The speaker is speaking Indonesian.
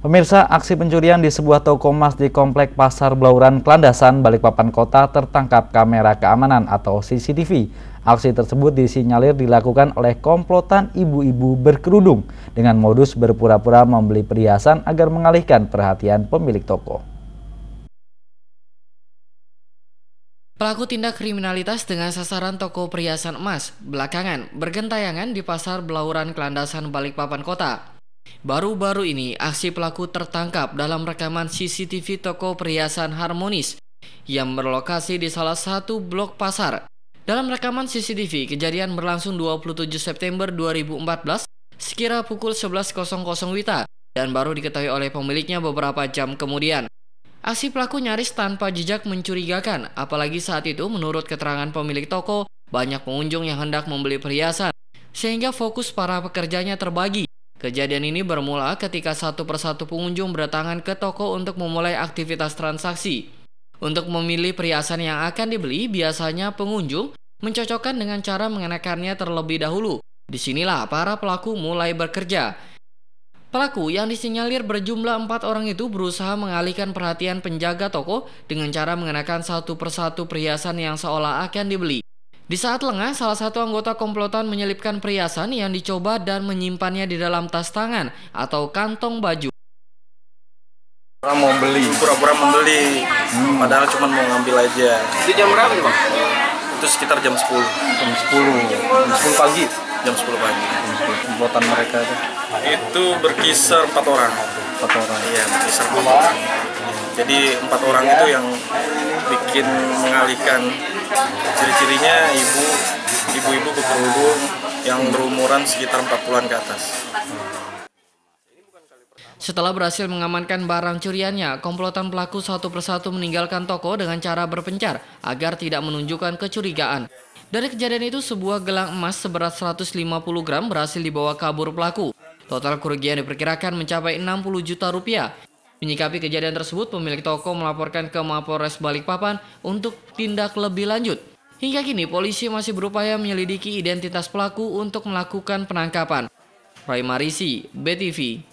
Pemirsa, aksi pencurian di sebuah toko emas di Komplek Pasar Blauran, Klandasan, Balikpapan Kota tertangkap kamera keamanan atau CCTV. Aksi tersebut disinyalir dilakukan oleh komplotan ibu-ibu berkerudung dengan modus berpura-pura membeli perhiasan agar mengalihkan perhatian pemilik toko. Pelaku tindak kriminalitas dengan sasaran toko perhiasan emas belakangan bergentayangan di pasar Blauran Klandasan, Balikpapan Kota. Baru-baru ini, aksi pelaku tertangkap dalam rekaman CCTV toko perhiasan harmonis yang berlokasi di salah satu blok pasar. Dalam rekaman CCTV, kejadian berlangsung 27 September 2014 sekira pukul 11.00 WITA dan baru diketahui oleh pemiliknya beberapa jam kemudian. Aksi pelaku nyaris tanpa jejak mencurigakan, apalagi saat itu menurut keterangan pemilik toko, banyak pengunjung yang hendak membeli perhiasan, sehingga fokus para pekerjanya terbagi Kejadian ini bermula ketika satu persatu pengunjung berdatangan ke toko untuk memulai aktivitas transaksi. Untuk memilih perhiasan yang akan dibeli, biasanya pengunjung mencocokkan dengan cara mengenakannya terlebih dahulu. Disinilah para pelaku mulai bekerja. Pelaku yang disinyalir berjumlah empat orang itu berusaha mengalihkan perhatian penjaga toko dengan cara mengenakan satu persatu perhiasan yang seolah akan dibeli. Di saat lengah, salah satu anggota komplotan menyelipkan perhiasan yang dicoba dan menyimpannya di dalam tas tangan atau kantong baju. Pura mau beli. Pura-pura membeli, hmm. padahal cuma mau ngambil aja. Di jam berapa bang? Itu sekitar jam 10. Jam 10. Jam 10 pagi. Jam 10 pagi. Komplotan mereka itu. Itu berkisar empat orang. Empat orang. Iya, berkisar empat orang. Jadi empat orang itu yang bikin mengalihkan ciri-cirinya ibu ibu-ibu berkerudung yang berumuran sekitar 40-an ke atas. Setelah berhasil mengamankan barang curiannya, komplotan pelaku satu persatu meninggalkan toko dengan cara berpencar agar tidak menunjukkan kecurigaan. Dari kejadian itu, sebuah gelang emas seberat 150 gram berhasil dibawa kabur pelaku. Total kerugian diperkirakan mencapai 60 juta rupiah. Menyikapi kejadian tersebut, pemilik toko melaporkan ke Mapolres Balikpapan untuk tindak lebih lanjut. Hingga kini, polisi masih berupaya menyelidiki identitas pelaku untuk melakukan penangkapan. Rai Marisi, BTV.